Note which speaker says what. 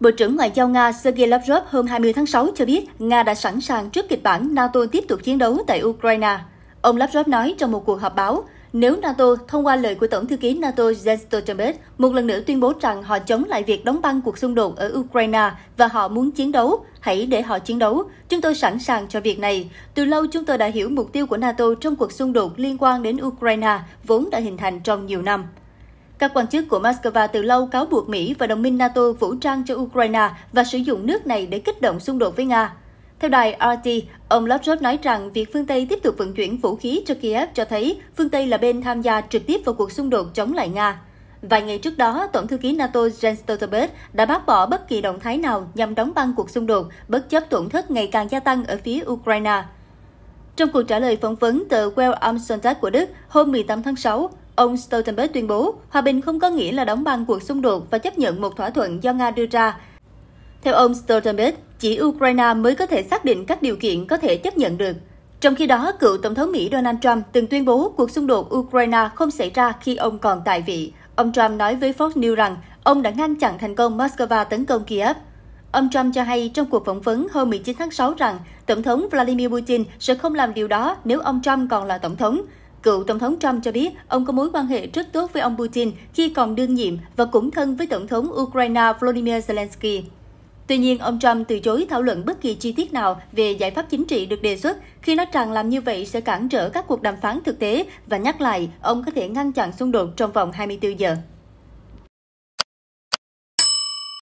Speaker 1: Bộ trưởng Ngoại giao Nga Sergei Lavrov hôm 20 tháng 6 cho biết Nga đã sẵn sàng trước kịch bản NATO tiếp tục chiến đấu tại Ukraine. Ông Lavrov nói trong một cuộc họp báo, nếu NATO thông qua lời của Tổng thư ký NATO Jens Stoltenberg một lần nữa tuyên bố rằng họ chống lại việc đóng băng cuộc xung đột ở Ukraine và họ muốn chiến đấu, hãy để họ chiến đấu. Chúng tôi sẵn sàng cho việc này. Từ lâu chúng tôi đã hiểu mục tiêu của NATO trong cuộc xung đột liên quan đến Ukraine vốn đã hình thành trong nhiều năm. Các quan chức của Moscow từ lâu cáo buộc Mỹ và đồng minh NATO vũ trang cho Ukraine và sử dụng nước này để kích động xung đột với Nga. Theo đài RT, ông Lavrov nói rằng việc phương Tây tiếp tục vận chuyển vũ khí cho Kiev cho thấy phương Tây là bên tham gia trực tiếp vào cuộc xung đột chống lại Nga. Vài ngày trước đó, Tổng thư ký NATO Jens Stoltenberg đã bác bỏ bất kỳ động thái nào nhằm đóng băng cuộc xung đột, bất chấp tổn thất ngày càng gia tăng ở phía Ukraine. Trong cuộc trả lời phỏng vấn tờ Welt am Sonntag của Đức hôm 18 tháng 6, Ông Stoltenberg tuyên bố, hòa bình không có nghĩa là đóng băng cuộc xung đột và chấp nhận một thỏa thuận do Nga đưa ra. Theo ông Stoltenberg, chỉ Ukraine mới có thể xác định các điều kiện có thể chấp nhận được. Trong khi đó, cựu Tổng thống Mỹ Donald Trump từng tuyên bố cuộc xung đột Ukraine không xảy ra khi ông còn tại vị. Ông Trump nói với Fox News rằng ông đã ngăn chặn thành công Moscow tấn công Kiev. Ông Trump cho hay trong cuộc phỏng vấn hôm 19 tháng 6 rằng Tổng thống Vladimir Putin sẽ không làm điều đó nếu ông Trump còn là Tổng thống. Cựu Tổng thống Trump cho biết ông có mối quan hệ rất tốt với ông Putin khi còn đương nhiệm và cũng thân với Tổng thống Ukraine Volodymyr Zelensky. Tuy nhiên, ông Trump từ chối thảo luận bất kỳ chi tiết nào về giải pháp chính trị được đề xuất khi nói rằng làm như vậy sẽ cản trở các cuộc đàm phán thực tế và nhắc lại ông có thể ngăn chặn xung đột trong vòng 24 giờ.